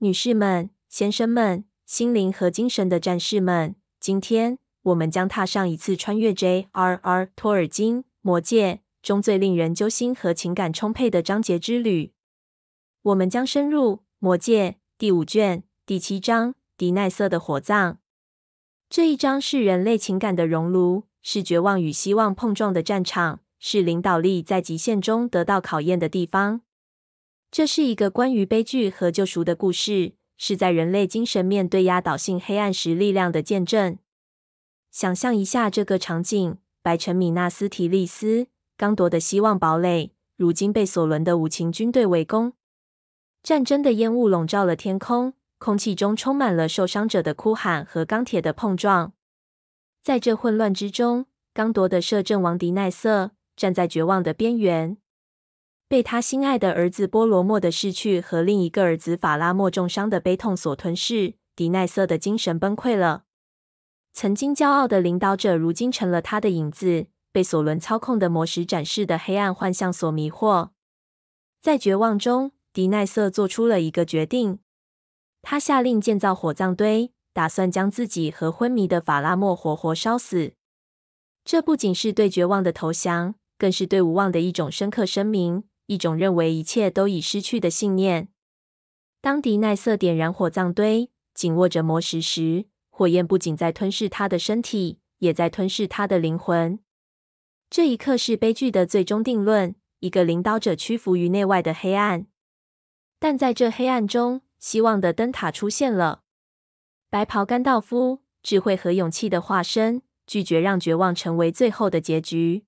女士们、先生们、心灵和精神的战士们，今天我们将踏上一次穿越 J.R.R. 托尔金《魔戒》中最令人揪心和情感充沛的章节之旅。我们将深入《魔戒》第五卷第七章“迪奈瑟的火葬”。这一章是人类情感的熔炉，是绝望与希望碰撞的战场，是领导力在极限中得到考验的地方。这是一个关于悲剧和救赎的故事，是在人类精神面对压倒性黑暗时力量的见证。想象一下这个场景：白城米纳斯提利斯刚夺的希望堡垒，如今被索伦的无情军队围攻。战争的烟雾笼罩了天空，空气中充满了受伤者的哭喊和钢铁的碰撞。在这混乱之中，刚夺的摄政王迪奈瑟站在绝望的边缘。被他心爱的儿子波罗莫的逝去和另一个儿子法拉莫重伤的悲痛所吞噬，迪奈瑟的精神崩溃了。曾经骄傲的领导者，如今成了他的影子，被索伦操控的魔石展示的黑暗幻象所迷惑。在绝望中，迪奈瑟做出了一个决定：他下令建造火葬堆，打算将自己和昏迷的法拉莫活活烧死。这不仅是对绝望的投降，更是对无望的一种深刻声明。一种认为一切都已失去的信念。当迪奈瑟点燃火葬堆，紧握着魔石时，火焰不仅在吞噬他的身体，也在吞噬他的灵魂。这一刻是悲剧的最终定论。一个领导者屈服于内外的黑暗，但在这黑暗中，希望的灯塔出现了。白袍甘道夫，智慧和勇气的化身，拒绝让绝望成为最后的结局，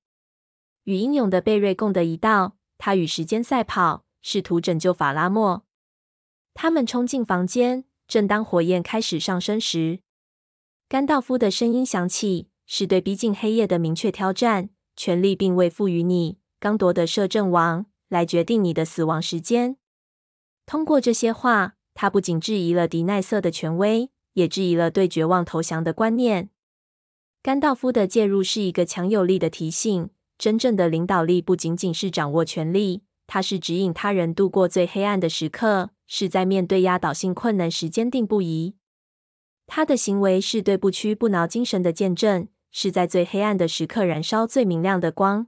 与英勇的贝瑞贡德一道。他与时间赛跑，试图拯救法拉莫。他们冲进房间，正当火焰开始上升时，甘道夫的声音响起，是对逼近黑夜的明确挑战。权力并未赋予你刚夺得摄政王来决定你的死亡时间。通过这些话，他不仅质疑了迪奈瑟的权威，也质疑了对绝望投降的观念。甘道夫的介入是一个强有力的提醒。真正的领导力不仅仅是掌握权力，它是指引他人度过最黑暗的时刻，是在面对压倒性困难时坚定不移。他的行为是对不屈不挠精神的见证，是在最黑暗的时刻燃烧最明亮的光。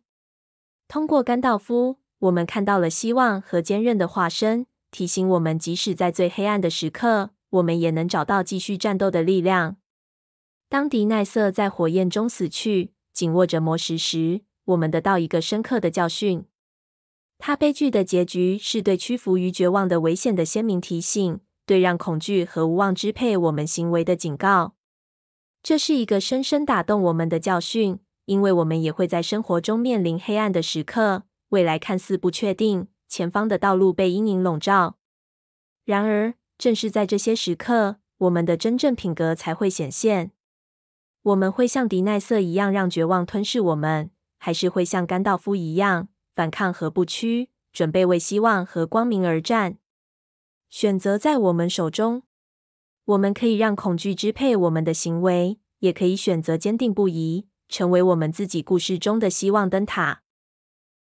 通过甘道夫，我们看到了希望和坚韧的化身，提醒我们，即使在最黑暗的时刻，我们也能找到继续战斗的力量。当迪奈瑟在火焰中死去，紧握着魔石时，我们得到一个深刻的教训。他悲剧的结局是对屈服于绝望的危险的鲜明提醒，对让恐惧和无望支配我们行为的警告。这是一个深深打动我们的教训，因为我们也会在生活中面临黑暗的时刻。未来看似不确定，前方的道路被阴影笼罩。然而，正是在这些时刻，我们的真正品格才会显现。我们会像迪奈瑟一样，让绝望吞噬我们。还是会像甘道夫一样反抗和不屈，准备为希望和光明而战。选择在我们手中，我们可以让恐惧支配我们的行为，也可以选择坚定不移，成为我们自己故事中的希望灯塔。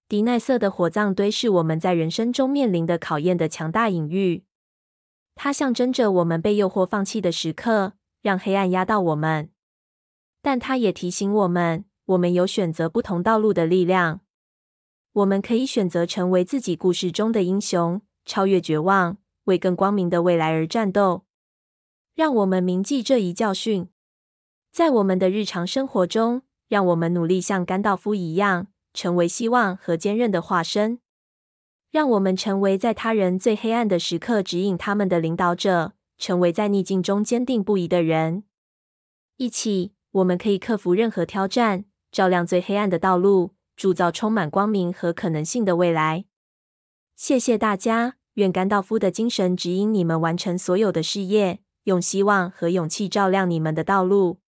迪奈瑟的火葬堆是我们在人生中面临的考验的强大隐喻，它象征着我们被诱惑放弃的时刻，让黑暗压到我们。但它也提醒我们。我们有选择不同道路的力量。我们可以选择成为自己故事中的英雄，超越绝望，为更光明的未来而战斗。让我们铭记这一教训，在我们的日常生活中，让我们努力像甘道夫一样，成为希望和坚韧的化身。让我们成为在他人最黑暗的时刻指引他们的领导者，成为在逆境中坚定不移的人。一起，我们可以克服任何挑战。照亮最黑暗的道路，铸造充满光明和可能性的未来。谢谢大家！愿甘道夫的精神指引你们完成所有的事业，用希望和勇气照亮你们的道路。